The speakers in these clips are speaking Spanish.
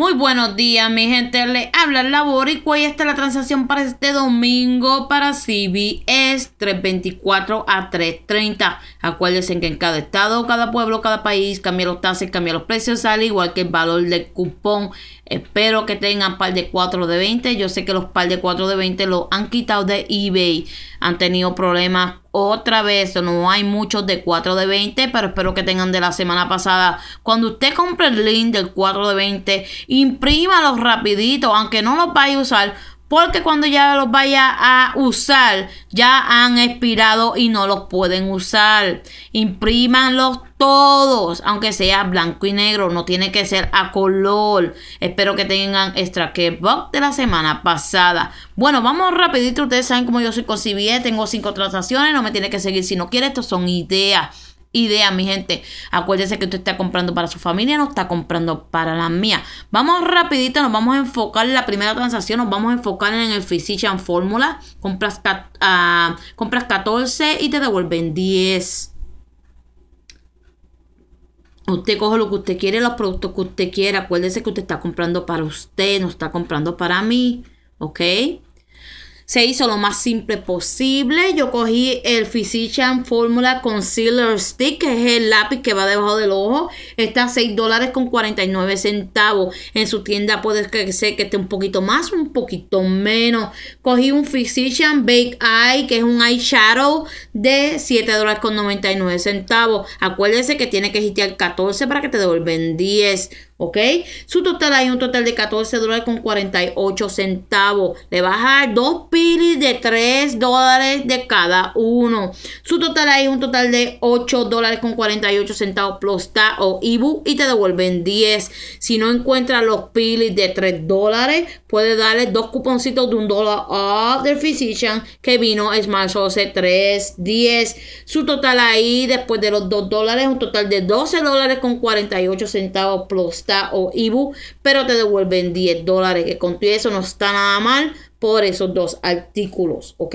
Muy buenos días, mi gente. Le habla el Boricua y esta es la transacción para este domingo para CBS 324 a 330. Acuérdense que en cada estado, cada pueblo, cada país cambia los tasas, cambia los precios, al igual que el valor del cupón. Espero que tengan par de 4 de 20. Yo sé que los par de 4 de 20 los han quitado de eBay. Han tenido problemas otra vez, no hay muchos de 4 de 20, pero espero que tengan de la semana pasada. Cuando usted compre el link del 4 de 20, imprímalo rapidito, aunque no lo vaya a usar, porque cuando ya los vaya a usar, ya han expirado y no los pueden usar. Imprímanlos todos, aunque sea blanco y negro, no tiene que ser a color. Espero que tengan extra que box de la semana pasada. Bueno, vamos rapidito, ustedes saben cómo yo soy con e, tengo cinco transacciones, no me tiene que seguir si no quiere, estos son ideas idea, mi gente. Acuérdese que usted está comprando para su familia, no está comprando para la mía. Vamos rapidito, nos vamos a enfocar en la primera transacción, nos vamos a enfocar en el Physician fórmula Compras, ah, compras 14 y te devuelven 10. Usted coge lo que usted quiere, los productos que usted quiera. Acuérdese que usted está comprando para usted, no está comprando para mí. ¿Ok? Se hizo lo más simple posible. Yo cogí el Physician Formula Concealer Stick, que es el lápiz que va debajo del ojo. Está a $6.49. dólares con centavos. En su tienda puede que que esté un poquito más, un poquito menos. Cogí un Physician Bake Eye, que es un eyeshadow de $7.99. dólares con centavos. Acuérdese que tiene que gitear 14 para que te devuelvan 10. ¿Ok? Su total hay un total de 14 dólares con 48 centavos. Le bajar dos pilis de 3 dólares de cada uno. Su total hay un total de 8 dólares con 48 centavos plus ta o IBU y te devuelven 10. Si no encuentras los pilis de 3 dólares, puedes darle dos cuponcitos de un dólar a The Physician que vino es más 3.10. 3, 10. Su total ahí después de los 2 dólares, un total de 12 dólares con 48 centavos plus o Ibu, pero te devuelven 10 dólares, que con eso no está nada mal por esos dos artículos, ¿ok?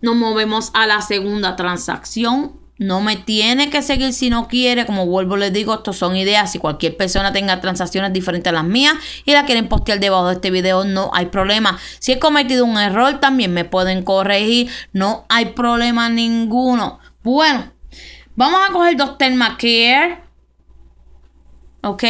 Nos movemos a la segunda transacción. No me tiene que seguir si no quiere. Como vuelvo, les digo, estos son ideas. Si cualquier persona tenga transacciones diferentes a las mías y la quieren postear debajo de este video, no hay problema. Si he cometido un error, también me pueden corregir. No hay problema ninguno. Bueno, vamos a coger dos care. ¿ok?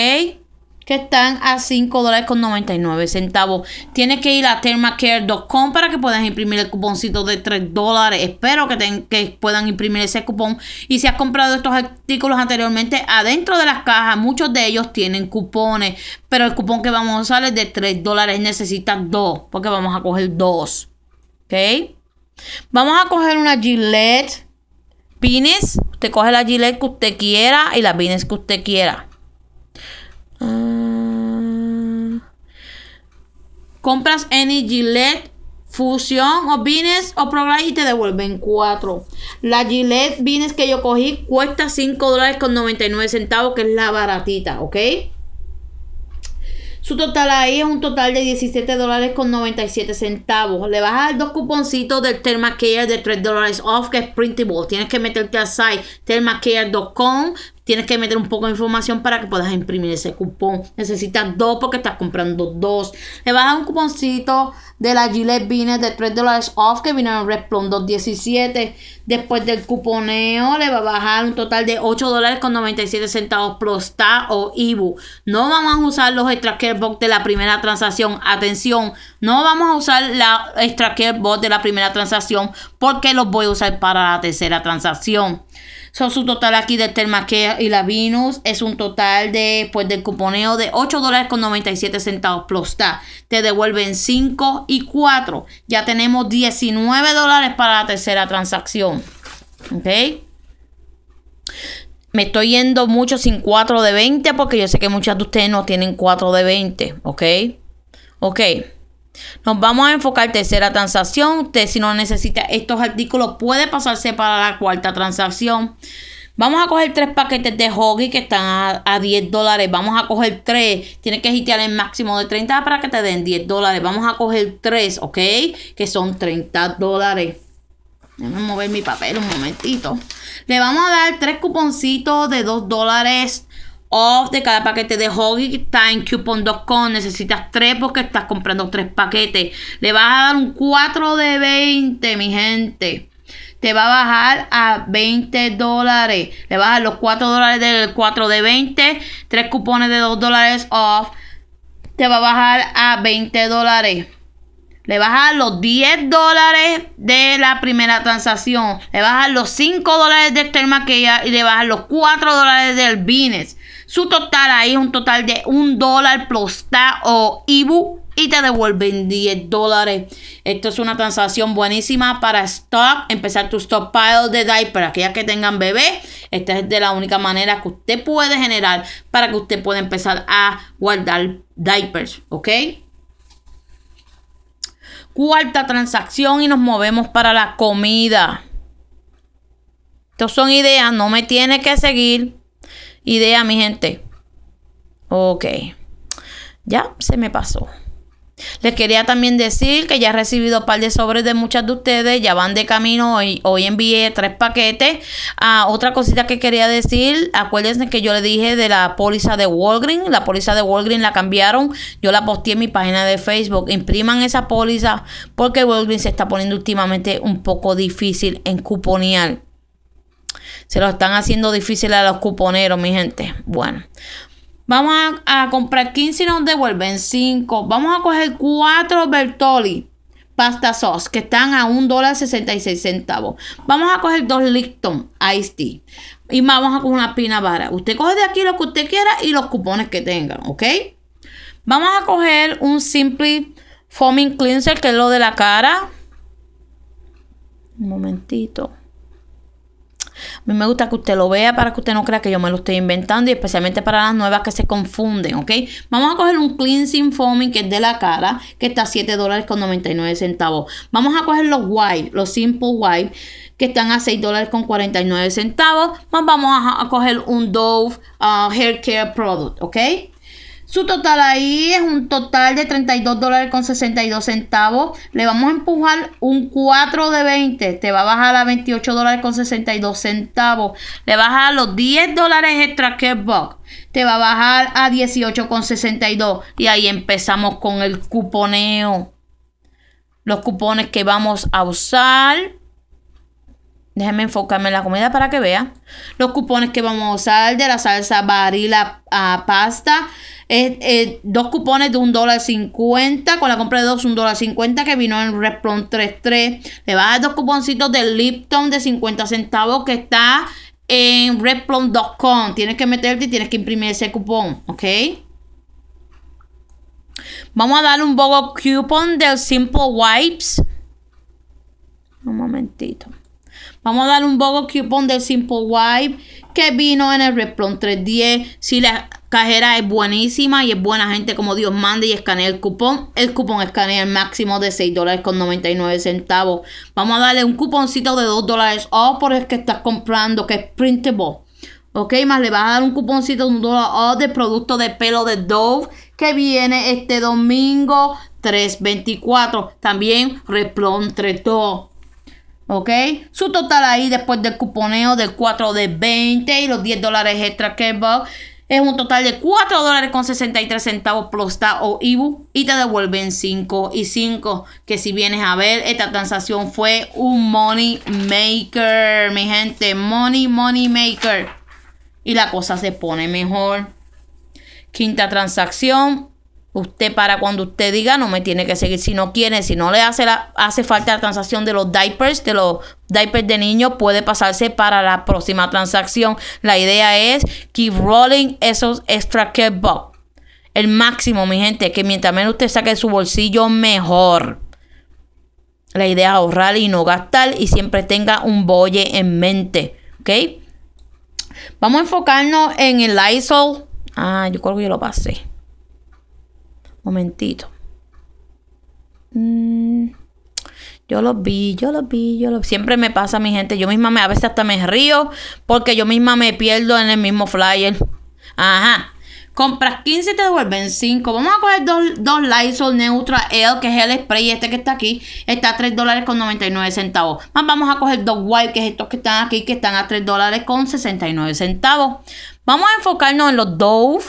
que están a 5 dólares con 99 centavos. Tienes que ir a thermacare.com para que puedas imprimir el cuponcito de 3 dólares. Espero que, puedan imprimir ese cupón. Y si has comprado estos artículos anteriormente, adentro de las cajas, muchos de ellos tienen cupones. Pero el cupón que vamos a usar es de 3 dólares. Necesitas dos, porque vamos a coger 2. ¿Ok? Vamos a coger una Gillette Pines. Usted coge la Gillette que usted quiera y la Pines que usted quiera. compras Any Gillette Fusión o Vines o programa y te devuelven 4. La Gillette Vines que yo cogí cuesta 5 dólares con 99 centavos, que es la baratita, ¿ok? Su total ahí es un total de 17 dólares con 97 centavos. Le vas a dar dos cuponcitos del Thermacare de 3 dólares off, que es printable. Tienes que meterte al site thermacare.com tienes que meter un poco de información para que puedas imprimir ese cupón. Necesitas dos porque estás comprando dos. Le vas a dar un cuponcito de la Gillette Beaner de 3 dólares off que viene en Resplon 217. Después del cuponeo le va a bajar un total de 8 dólares con 97 centavos Prosta o Ibu. No vamos a usar los extra care box de la primera transacción. Atención, no vamos a usar la extra care box de la primera transacción porque los voy a usar para la tercera transacción. Son su total aquí de Thermacare y la Venus es un total de, pues, del cuponeo de 8 dólares con 97 centavos plus Te devuelven 5 y 4. Ya tenemos 19 dólares para la tercera transacción. ¿Ok? Me estoy yendo mucho sin 4 de 20 porque yo sé que muchas de ustedes no tienen 4 de 20. ¿Ok? Ok. Nos vamos a enfocar tercera transacción. Usted si no necesita estos artículos puede pasarse para la cuarta transacción. Vamos a coger tres paquetes de Hoggy que están a, 10 dólares. Vamos a coger tres. Tienes que hitear el máximo de 30 para que te den 10 dólares. Vamos a coger tres, ¿ok? Que son 30 dólares. Déjame mover mi papel un momentito. Le vamos a dar tres cuponcitos de 2 dólares off de cada paquete de Hoggy que está en coupon.com. Necesitas 3 porque estás comprando 3 paquetes. Le vas a dar un 4 de 20, mi gente. Te va a bajar a 20 dólares. Le vas a los 4 dólares del 4 de 20. 3 cupones de 2 dólares off. Te va a bajar a 20 dólares. Le dar los 10 dólares de la primera transacción. Le dar los 5 dólares de Therma que y le dar los 4 dólares del Business su total ahí, es un total de un dólar plus ta o Ibu y te devuelven 10 dólares. Esto es una transacción buenísima para stock, empezar tu stockpile de diapers. aquellas que tengan bebé. Esta es de la única manera que usted puede generar para que usted pueda empezar a guardar diapers, ¿ok? Cuarta transacción y nos movemos para la comida. Estas son ideas, no me tiene que seguir idea, mi gente. Ok. Ya se me pasó. Les quería también decir que ya he recibido un par de sobres de muchas de ustedes, ya van de camino, hoy, hoy envié tres paquetes. Ah, otra cosita que quería decir, acuérdense que yo le dije de la póliza de Walgreens, la póliza de Walgreens la cambiaron, yo la posté en mi página de Facebook, impriman esa póliza porque Walgreens se está poniendo últimamente un poco difícil en cuponear. Se lo están haciendo difícil a los cuponeros, mi gente. Bueno. Vamos a, comprar 15 y nos devuelven 5. Vamos a coger 4 Bertoli pasta sauce que están a $1.66. dólar 66 centavos. Vamos a coger 2 Lipton Ice Tea y vamos a coger una pina vara. Usted coge de aquí lo que usted quiera y los cupones que tengan, ¿ok? Vamos a coger un Simply Foaming Cleanser que es lo de la cara. Un momentito. A mí me gusta que usted lo vea para que usted no crea que yo me lo estoy inventando y especialmente para las nuevas que se confunden, ¿ok? Vamos a coger un cleansing foaming que es de la cara, que está a 7 dólares con centavos. Vamos a coger los wipes, los simple wipes, que están a $6.49. dólares con centavos. vamos a, coger un Dove ah, Hair Care Product, ¿ok? Su total ahí es un total de 32 dólares con 62 centavos. Le vamos a empujar un 4 de 20. Te va a bajar a 28 dólares con 62 centavos. Le baja a los 10 dólares extra que box. Te va a bajar a 18,62. con Y ahí empezamos con el cuponeo. Los cupones que vamos a usar. Déjenme enfocarme en la comida para que vea Los cupones que vamos a usar de la salsa varila a pasta. dos cupones de un dólar cincuenta. Con la compra de dos, un dólar cincuenta que vino en replon 33. Le vas a dar dos cuponcitos de Lipton de 50 centavos que está en replon.com. Tienes que meterte y tienes que imprimir ese cupón, ¿ok? Vamos a darle un bogo coupon del Simple Wipes. Un momentito. Vamos a dar un Bogo cupón del Simple Wipe que vino en el Replon 310. Si la cajera es buenísima y es buena gente como Dios manda y escanea el cupón, el cupón escanea el máximo de $6.99 dólares con centavos. Vamos a darle un cuponcito de 2 dólares por el que estás comprando, que es printable. Ok, más le vas a dar un cuponcito de un dólar de producto de pelo de Dove que viene este domingo 324. También Replon 32. ¿Ok? Su total ahí después del cuponeo de 4 de 20 y los 10 dólares extra que va es un total de 4 dólares con 63 centavos plus ta o ebook y te devuelven 5 y 5 que si vienes a ver esta transacción fue un money maker mi gente money money maker y la cosa se pone mejor quinta transacción Usted para cuando usted diga no me tiene que seguir. Si no quiere, si no le hace, la, hace falta la transacción de los diapers, de los diapers de niños, puede pasarse para la próxima transacción. La idea es keep rolling esos extra cash box. El máximo, mi gente, que mientras menos usted saque su bolsillo, mejor. La idea es ahorrar y no gastar y siempre tenga un bolle en mente. ¿Ok? Vamos a enfocarnos en el ISO. Ah, yo creo que yo lo pasé. Momentito. Mm, yo los vi, yo los vi, yo los Siempre me pasa, mi gente. Yo misma me, a veces hasta me río porque yo misma me pierdo en el mismo flyer. Ajá. Compras 15 te devuelven 5. Vamos a coger dos, Lysol Neutra L, que es el spray este que está aquí. Está a 3 dólares con 99 centavos. Más vamos a coger dos white que es estos que están aquí, que están a $3.69. dólares con 69 centavos. Vamos a enfocarnos en los Dove.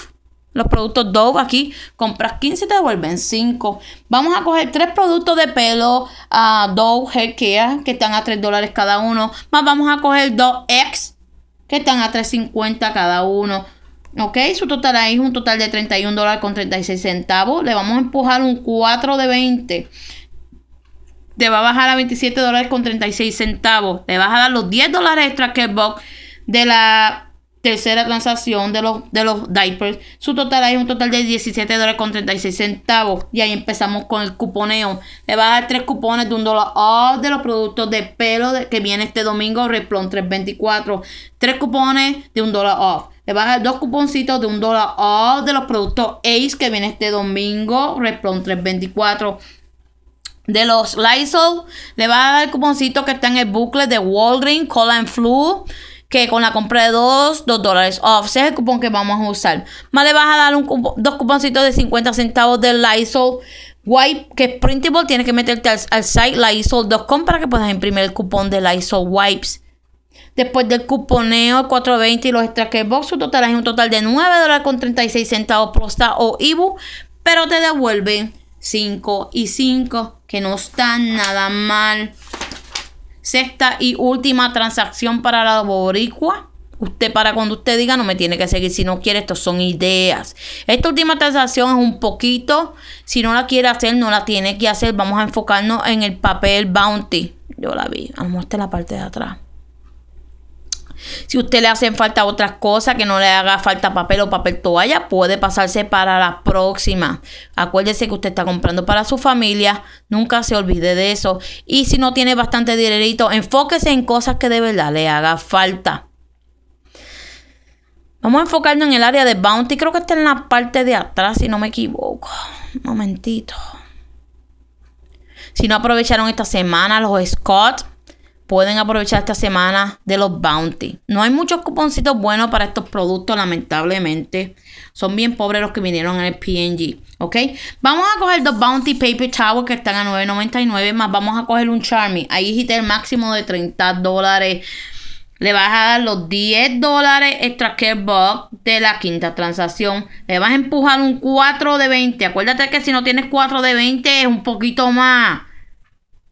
Los productos Dove aquí, compras 15 y te devuelven 5. Vamos a coger 3 productos de pelo a ah, Dove Hair Care, que están a 3 dólares cada uno. Más vamos a coger 2 X, que están a 3.50 cada uno. Ok, su total ahí es un total de 31 dólares con 36 centavos. Le vamos a empujar un 4 de 20 te va a bajar a 27 dólares con 36 centavos. Le vas a dar los 10 dólares extra que box de la tercera transacción de los, de los diapers. Su total es un total de 17 dólares con 36 centavos. Y ahí empezamos con el cuponeo. Le va a dar tres cupones de un dólar off de los productos de pelo que viene este domingo, Replon 324. Tres cupones de un dólar off. Le va a dar dos cuponcitos de un dólar off de los productos Ace que viene este domingo, Replon 324 de los Lysol. Le va a dar el cuponcito que está en el bucle de Walgreens, Cola and Flu que con la compra de dos, dos dólares off. Ese es el cupón que vamos a usar. Más le vas a dar un dos cuponcitos de 50 centavos de Lysol Wipe, que es printable. Tienes que meterte al, al site Lysol.com para que puedas imprimir el cupón de Lysol Wipes. Después del cuponeo 420 y los extra que box, Su total es un total de 9 dólares con 36 centavos prosta o Ibu, pero te devuelven 5 y 5, que no está nada mal sexta y última transacción para la boricua. Usted para cuando usted diga no me tiene que seguir si no quiere, estos son ideas. Esta última transacción es un poquito, si no la quiere hacer, no la tiene que hacer. Vamos a enfocarnos en el papel bounty. Yo la vi, a la parte de atrás. Si usted le hacen falta otras cosas, que no le haga falta papel o papel toalla, puede pasarse para la próxima. Acuérdese que usted está comprando para su familia, nunca se olvide de eso. Y si no tiene bastante dinerito, enfóquese en cosas que de verdad le haga falta. Vamos a enfocarnos en el área de bounty. Creo que está en la parte de atrás, si no me equivoco. Un momentito. Si no aprovecharon esta semana los Scott, pueden aprovechar esta semana de los bounty. No hay muchos cuponcitos buenos para estos productos, lamentablemente. Son bien pobres los que vinieron en el PNG. ¿Ok? Vamos a coger dos Bounty Paper Tower que están a $9.99. Más vamos a coger un Charmy. Ahí hiciste el máximo de 30 dólares. Le vas a dar los 10 dólares extra care box de la quinta transacción. Le vas a empujar un 4 de 20. Acuérdate que si no tienes 4 de 20 es un poquito más.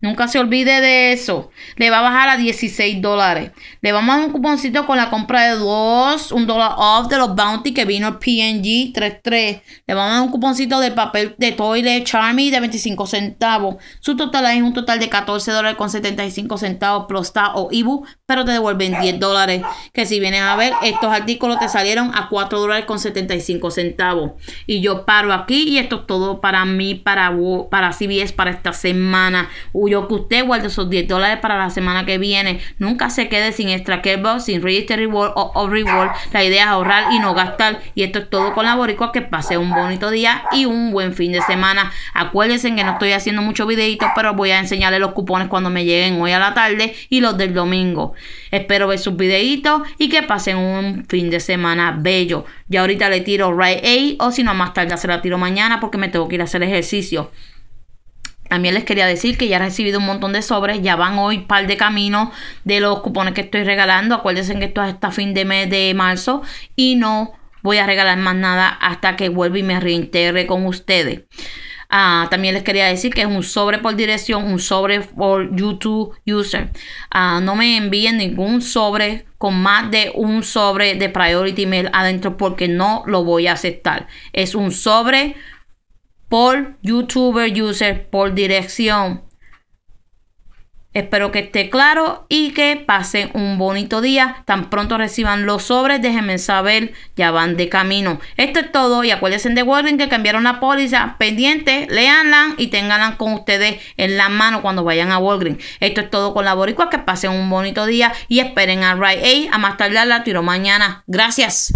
Nunca se olvide de eso. Le va a bajar a 16 dólares. Le vamos a dar un cuponcito con la compra de dos, un dólar off de los Bounty que vino el PNG 33. Le vamos a dar un cuponcito de papel de Toilet Charmy de 25 centavos. Su total es un total de 14 dólares con 75 centavos o IBU, pero te devuelven 10 dólares. Que si vienes a ver, estos artículos te salieron a 4 dólares con 75 centavos. Y yo paro aquí y esto es todo para mí, para, para CBS, para esta semana cuyo que usted guarde esos 10 dólares para la semana que viene. Nunca se quede sin extra box, sin register reward o, reward. La idea es ahorrar y no gastar. Y esto es todo con la boricua. Que pase un bonito día y un buen fin de semana. Acuérdense que no estoy haciendo muchos videitos, pero voy a enseñarles los cupones cuando me lleguen hoy a la tarde y los del domingo. Espero ver sus videitos y que pasen un fin de semana bello. Ya ahorita le tiro right A o si no más tarde se la tiro mañana porque me tengo que ir a hacer ejercicio. También les quería decir que ya he recibido un montón de sobres, ya van hoy par de camino de los cupones que estoy regalando. Acuérdense que esto es hasta fin de mes de marzo y no voy a regalar más nada hasta que vuelva y me reintegre con ustedes. Ah, también les quería decir que es un sobre por dirección, un sobre por YouTube user. Ah, no me envíen ningún sobre con más de un sobre de priority mail adentro porque no lo voy a aceptar. Es un sobre por youtuber user por dirección. Espero que esté claro y que pasen un bonito día. Tan pronto reciban los sobres, déjenme saber, ya van de camino. Esto es todo y acuérdense de Walgreens que cambiaron la póliza. Pendiente, leanla y tenganla con ustedes en la mano cuando vayan a Walgreens. Esto es todo con la boricua, que pasen un bonito día y esperen a Ray A. a más tardar la tiro mañana. Gracias.